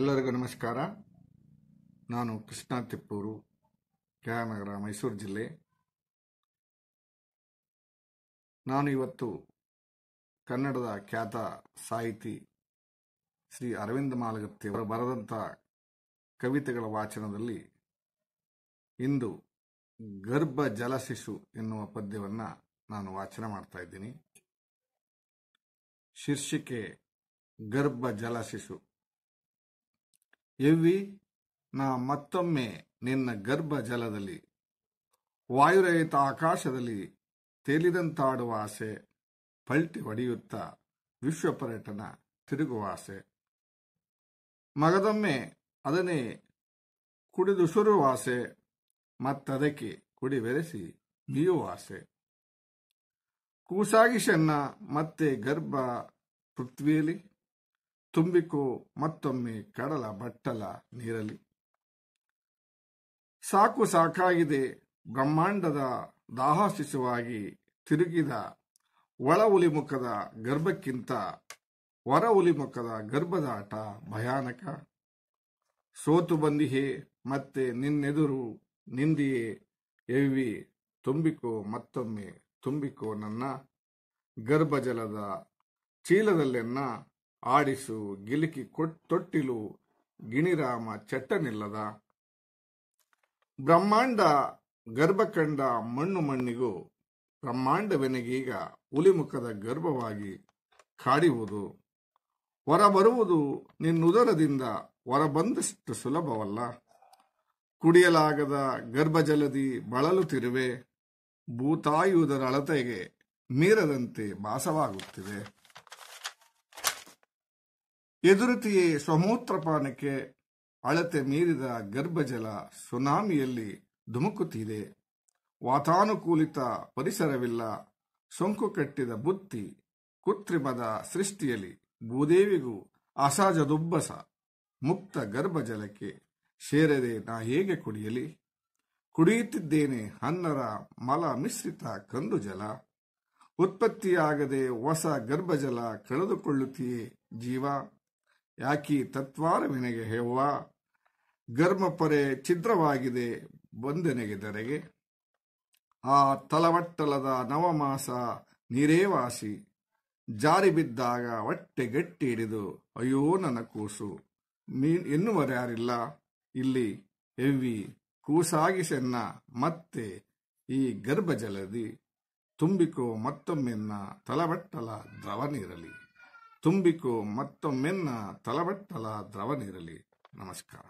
ಎಲ್ಲರಿಗೂ ನಮಸ್ಕಾರ ನಾನು ಕೃಷ್ಣ ತಿಪ್ಪೂರು ನಗರ ಮೈಸೂರು ಜಿಲ್ಲೆ ನಾನು ಇವತ್ತು ಕನ್ನಡದ ಖ್ಯಾತ ಸಾಹಿತಿ ಶ್ರೀ ಅರವಿಂದ ಮಾಲಗತ್ತಿಯವರು ಬರೆದಂಥ ಕವಿತೆಗಳ ವಾಚನದಲ್ಲಿ ಇಂದು ಗರ್ಭ ಜಲಶಿಶು ಎನ್ನುವ ಪದ್ಯವನ್ನು ನಾನು ವಾಚನ ಮಾಡ್ತಾ ಇದ್ದೀನಿ ಶೀರ್ಷಿಕೆ ಗರ್ಭ ಜಲಶಿಶು ಎವ್ವಿ ನಾ ಮತ್ತೊಮ್ಮೆ ನಿನ್ನ ಗರ್ಭ ಜಲದಲ್ಲಿ ವಾಯುರಹಿತ ಆಕಾಶದಲ್ಲಿ ತೇಲಿದಂತಾಡುವ ಆಸೆ ಪಲ್ಟಿ ಹೊಡೆಯುತ್ತ ವಿಶ್ವ ಪರ್ಯಟನ ತಿರುಗುವ ಆಸೆ ಮಗದೊಮ್ಮೆ ಅದನ್ನೇ ಕುಡಿದು ಸುರುವ ಆಸೆ ಮತ್ತದಕ್ಕೆ ಕುಡಿ ಬೆರೆಸಿ ಮೀಯುವ ಆಸೆ ಕೂಸಾಗಿ ಶನ್ನ ಮತ್ತೆ ಗರ್ಭ ಪೃಥ್ವಿಯಲ್ಲಿ ತುಂಬಿಕೋ ಮತ್ತೊಮ್ಮೆ ಕಡಲ ಬಟ್ಟಲ ನೀರಲಿ ಸಾಕು ಸಾಕಾಗಿದೆ ಬ್ರಹ್ಮಾಂಡದ ಶಿಶುವಾಗಿ ತಿರುಗಿದ ಒಳ ಉಲಿಮುಖದ ಗರ್ಭಕ್ಕಿಂತ ಹೊರ ಉಲಿಮುಖದ ಗರ್ಭದಾಟ ಭಯಾನಕ ಸೋತು ಬಂದಿಹೆ ಮತ್ತೆ ನಿನ್ನೆದುರು ನಿಂದಿಯೇ ಎವಿ ತುಂಬಿಕೋ ಮತ್ತೊಮ್ಮೆ ತುಂಬಿಕೋ ನನ್ನ ಗರ್ಭಜಲದ ಚೀಲದಲ್ಲೆನ್ನ ಆಡಿಸು ಗಿಲಿಕಿ ತೊಟ್ಟಿಲು ಗಿಣಿರಾಮ ಚಟ್ಟನಿಲ್ಲದ ಬ್ರಹ್ಮಾಂಡ ಗರ್ಭಕಂಡ ಮಣ್ಣು ಮಣ್ಣಿಗೂ ಬ್ರಹ್ಮಾಂಡವೆನಗೀಗ ಹುಲಿಮುಖದ ಗರ್ಭವಾಗಿ ಕಾಡಿವುದು ಹೊರಬರುವುದು ನಿನ್ನುದರದಿಂದ ಹೊರಬಂದಷ್ಟು ಸುಲಭವಲ್ಲ ಕುಡಿಯಲಾಗದ ಗರ್ಭಜಲದಿ ಬಳಲುತ್ತಿರುವೆ ಭೂತಾಯುವುದರ ಅಳತೆಗೆ ಮೀರದಂತೆ ಭಾಸವಾಗುತ್ತಿದೆ ಎದುರುತಿಯೇ ಸ್ವಮೂತ್ರಪಾನಕ್ಕೆ ಅಳತೆ ಮೀರಿದ ಗರ್ಭಜಲ ಸುನಾಮಿಯಲ್ಲಿ ಧುಮುಕುತ್ತಿದೆ ವಾತಾನುಕೂಲಿತ ಪರಿಸರವಿಲ್ಲ ಸೋಂಕು ಕಟ್ಟಿದ ಬುತ್ತಿ ಕೃತ್ರಿಮದ ಸೃಷ್ಟಿಯಲ್ಲಿ ಭೂದೇವಿಗೂ ಅಸಹಜದುಬ್ಬಸ ಮುಕ್ತ ಗರ್ಭಜಲಕ್ಕೆ ಸೇರದೆ ನಾ ಹೇಗೆ ಕುಡಿಯಲಿ ಕುಡಿಯುತ್ತಿದ್ದೇನೆ ಹನ್ನರ ಮಲ ಮಿಶ್ರಿತ ಕಂದು ಜಲ ಉತ್ಪತ್ತಿಯಾಗದೆ ಹೊಸ ಗರ್ಭಜಲ ಕಳೆದುಕೊಳ್ಳುತ್ತೀಯೇ ಜೀವ ಯಾಕಿ ತತ್ವಾರವಿನಗೆ ಹೇವ್ವ ಗರ್ಮಪರೆ ಛಿದ್ರವಾಗಿದೆ ಬಂದೆನೆಗೆದರೆಗೆ ಆ ತಲವಟ್ಟಲದ ನವಮಾಸ ನೀರೇವಾಸಿ ಜಾರಿ ಬಿದ್ದಾಗ ಗಟ್ಟಿ ಹಿಡಿದು ಅಯ್ಯೋ ನನ್ನ ಕೂಸು ಮೀನ್ ಎನ್ನುವರ್ಯಾರಿಲ್ಲ ಇಲ್ಲಿ ಎವ್ವಿ ಕೂಸಾಗಿಸೆನ್ನ ಮತ್ತೆ ಈ ಗರ್ಭಜಲದಿ ತುಂಬಿಕೋ ಮತ್ತೊಮ್ಮೆನ್ನ ತಲವಟ್ಟಲ ದ್ರವ ನೀರಲಿ ತುಂಬಿಕೋ ಮತ್ತೊಮ್ಮೆನ್ನ ತಲಬಟ್ಟಲ ನೀರಲಿ ನಮಸ್ಕಾರ